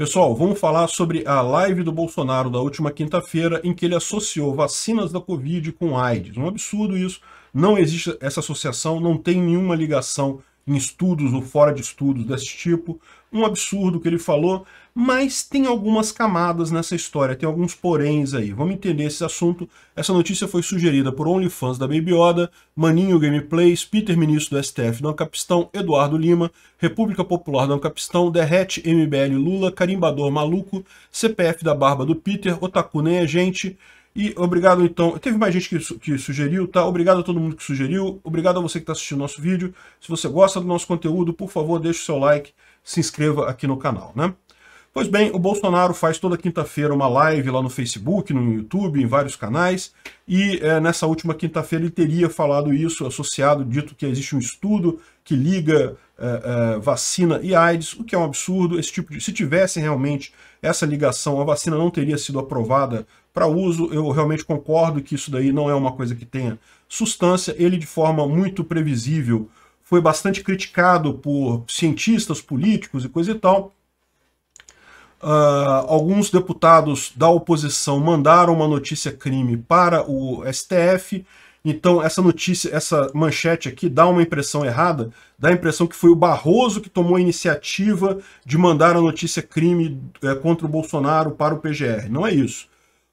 Pessoal, vamos falar sobre a live do Bolsonaro da última quinta-feira, em que ele associou vacinas da Covid com AIDS. Um absurdo isso. Não existe essa associação, não tem nenhuma ligação em estudos, ou fora de estudos desse tipo. Um absurdo que ele falou, mas tem algumas camadas nessa história, tem alguns poréns aí. Vamos entender esse assunto. Essa notícia foi sugerida por OnlyFans da Baby Yoda, Maninho Gameplays, Peter Ministro do STF do Ancapistão, Eduardo Lima, República Popular do Ancapistão, Derrete MBL Lula, Carimbador Maluco, CPF da Barba do Peter, Otaku Nem é Gente, e obrigado, então. Teve mais gente que, que sugeriu, tá? Obrigado a todo mundo que sugeriu. Obrigado a você que está assistindo nosso vídeo. Se você gosta do nosso conteúdo, por favor, deixe o seu like, se inscreva aqui no canal, né? Pois bem, o Bolsonaro faz toda quinta-feira uma live lá no Facebook, no YouTube, em vários canais, e é, nessa última quinta-feira ele teria falado isso, associado, dito que existe um estudo que liga é, é, vacina e AIDS, o que é um absurdo. Esse tipo de, se tivesse realmente essa ligação, a vacina não teria sido aprovada para uso, eu realmente concordo que isso daí não é uma coisa que tenha substância. Ele, de forma muito previsível, foi bastante criticado por cientistas, políticos e coisa e tal. Uh, alguns deputados da oposição mandaram uma notícia crime para o STF. Então, essa notícia, essa manchete aqui dá uma impressão errada, dá a impressão que foi o Barroso que tomou a iniciativa de mandar a notícia crime é, contra o Bolsonaro para o PGR. Não é isso.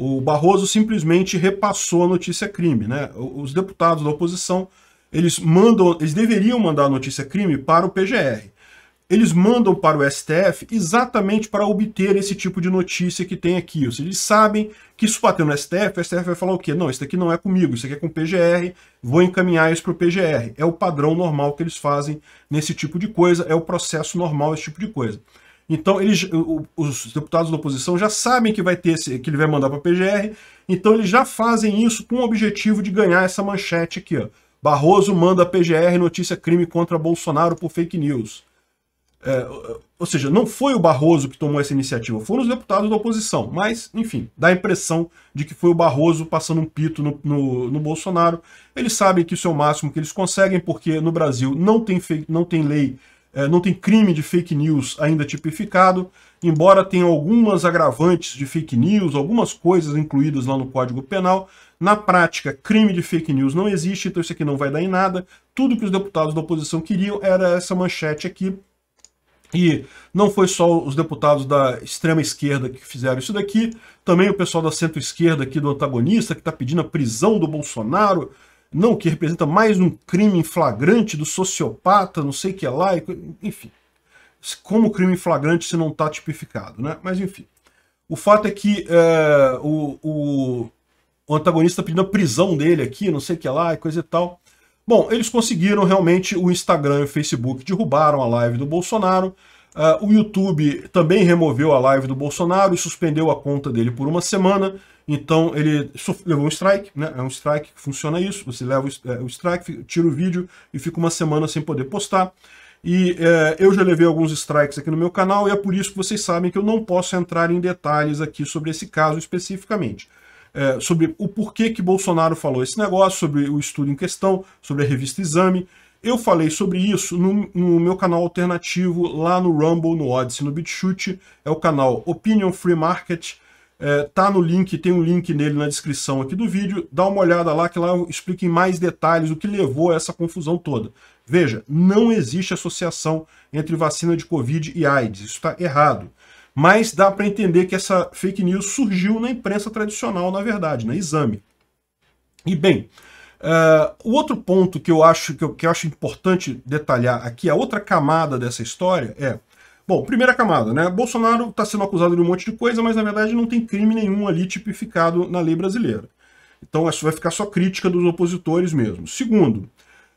O Barroso simplesmente repassou a notícia crime, né? Os deputados da oposição, eles mandam, eles deveriam mandar a notícia crime para o PGR. Eles mandam para o STF exatamente para obter esse tipo de notícia que tem aqui. Ou seja, eles sabem que isso bateu no STF, o STF vai falar o quê? Não, isso aqui não é comigo, isso aqui é com o PGR, vou encaminhar isso para o PGR. É o padrão normal que eles fazem nesse tipo de coisa, é o processo normal esse tipo de coisa. Então, eles, os deputados da oposição já sabem que vai ter esse, que ele vai mandar para a PGR, então eles já fazem isso com o objetivo de ganhar essa manchete aqui. Ó. Barroso manda a PGR notícia crime contra Bolsonaro por fake news. É, ou seja, não foi o Barroso que tomou essa iniciativa, foram os deputados da oposição. Mas, enfim, dá a impressão de que foi o Barroso passando um pito no, no, no Bolsonaro. Eles sabem que isso é o máximo que eles conseguem, porque no Brasil não tem, não tem lei é, não tem crime de fake news ainda tipificado, embora tenha algumas agravantes de fake news, algumas coisas incluídas lá no Código Penal. Na prática, crime de fake news não existe, então isso aqui não vai dar em nada. Tudo que os deputados da oposição queriam era essa manchete aqui. E não foi só os deputados da extrema esquerda que fizeram isso daqui, também o pessoal da centro-esquerda aqui do antagonista, que está pedindo a prisão do Bolsonaro, não, que representa mais um crime flagrante do sociopata, não sei o que é lá, enfim. Como crime flagrante se não está tipificado, né? Mas enfim. O fato é que é, o, o, o, antagonista tá pedindo a prisão dele aqui, não sei o que é lá, e coisa e tal. Bom, eles conseguiram realmente o Instagram e o Facebook derrubaram a live do Bolsonaro. Eh, o YouTube também removeu a live do Bolsonaro e suspendeu a conta dele por uma semana. Então ele levou um strike, né? É um strike que funciona isso. Você leva o é, strike, tira o vídeo e fica uma semana sem poder postar. E é, eu já levei alguns strikes aqui no meu canal e é por isso que vocês sabem que eu não posso entrar em detalhes aqui sobre esse caso especificamente. É, sobre o porquê que Bolsonaro falou esse negócio, sobre o estudo em questão, sobre a revista Exame. Eu falei sobre isso no, no meu canal alternativo lá no Rumble, no Odyssey, no BitChute. É o canal Opinion Free Market. É, tá no link, tem um link nele na descrição aqui do vídeo. Dá uma olhada lá que lá eu explico em mais detalhes o que levou a essa confusão toda. Veja, não existe associação entre vacina de Covid e AIDS. Isso está errado. Mas dá para entender que essa fake news surgiu na imprensa tradicional, na verdade, na exame. E bem, uh, o outro ponto que eu acho que eu, que eu acho importante detalhar aqui, a outra camada dessa história é Bom, primeira camada, né? Bolsonaro está sendo acusado de um monte de coisa, mas na verdade não tem crime nenhum ali tipificado na lei brasileira. Então isso vai ficar só crítica dos opositores mesmo. Segundo,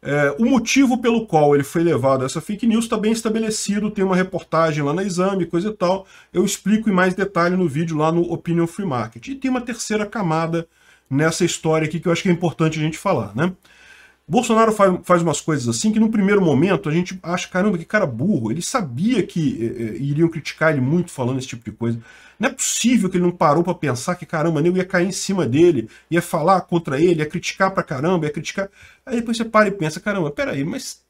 é, o motivo pelo qual ele foi levado a essa fake news está bem estabelecido, tem uma reportagem lá na Exame, coisa e tal. Eu explico em mais detalhe no vídeo lá no Opinion Free Market. E tem uma terceira camada nessa história aqui que eu acho que é importante a gente falar, né? Bolsonaro faz, faz umas coisas assim que, no primeiro momento, a gente acha, caramba, que cara burro. Ele sabia que é, iriam criticar ele muito falando esse tipo de coisa. Não é possível que ele não parou para pensar que, caramba, nego ia cair em cima dele, ia falar contra ele, ia criticar pra caramba, ia criticar. Aí depois você para e pensa, caramba, peraí, mas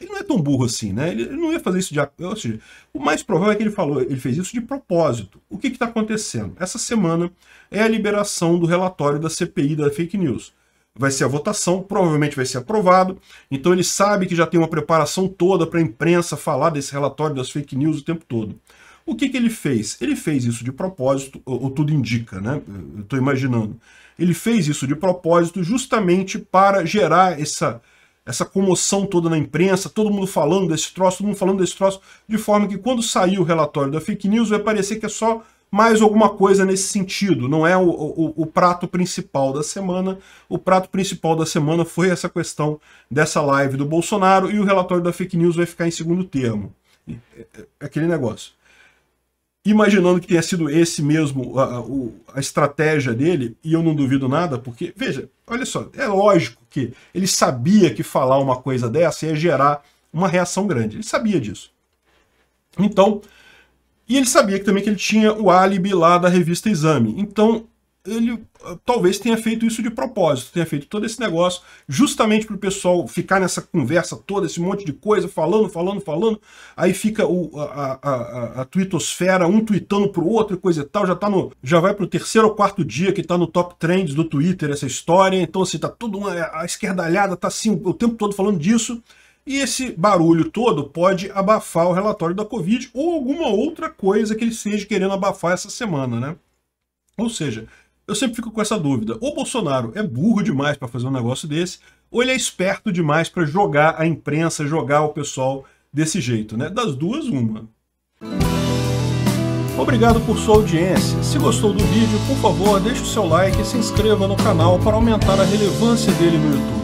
ele não é tão burro assim, né? Ele não ia fazer isso de. Ou seja, o mais provável é que ele falou, ele fez isso de propósito. O que está acontecendo? Essa semana é a liberação do relatório da CPI da fake news vai ser a votação, provavelmente vai ser aprovado. Então ele sabe que já tem uma preparação toda para a imprensa falar desse relatório das fake news o tempo todo. O que, que ele fez? Ele fez isso de propósito, ou, ou tudo indica, né? Eu estou imaginando. Ele fez isso de propósito justamente para gerar essa, essa comoção toda na imprensa, todo mundo falando desse troço, todo mundo falando desse troço, de forma que quando sair o relatório da fake news vai parecer que é só mais alguma coisa nesse sentido. Não é o, o, o, prato principal da semana. O prato principal da semana foi essa questão dessa live do Bolsonaro e o relatório da fake news vai ficar em segundo termo. É, é aquele negócio. Imaginando que tenha sido esse mesmo a, a, a estratégia dele, e eu não duvido nada, porque, veja, olha só, é lógico que ele sabia que falar uma coisa dessa ia gerar uma reação grande. Ele sabia disso. Então, e ele sabia também que ele tinha o álibi lá da revista Exame. Então, ele ah, talvez tenha feito isso de propósito, tenha feito todo esse negócio justamente para o pessoal ficar nessa conversa toda, esse monte de coisa, falando, falando, falando. Aí fica o, a, a, a, a twittosfera, um tweetando para o outro e coisa e tal. Já, tá no, já vai para o terceiro ou quarto dia que está no top trends do Twitter essa história. Então, assim, tá tudo uma, a esquerdalhada, tá assim o tempo todo falando disso. E esse barulho todo pode abafar o relatório da Covid ou alguma outra coisa que ele esteja querendo abafar essa semana, né? Ou seja, eu sempre fico com essa dúvida. Ou Bolsonaro é burro demais para fazer um negócio desse, ou ele é esperto demais para jogar a imprensa, jogar o pessoal desse jeito, né? Das duas, uma. Obrigado por sua audiência. Se gostou do vídeo, por favor, deixe o seu like e se inscreva no canal para aumentar a relevância dele no YouTube.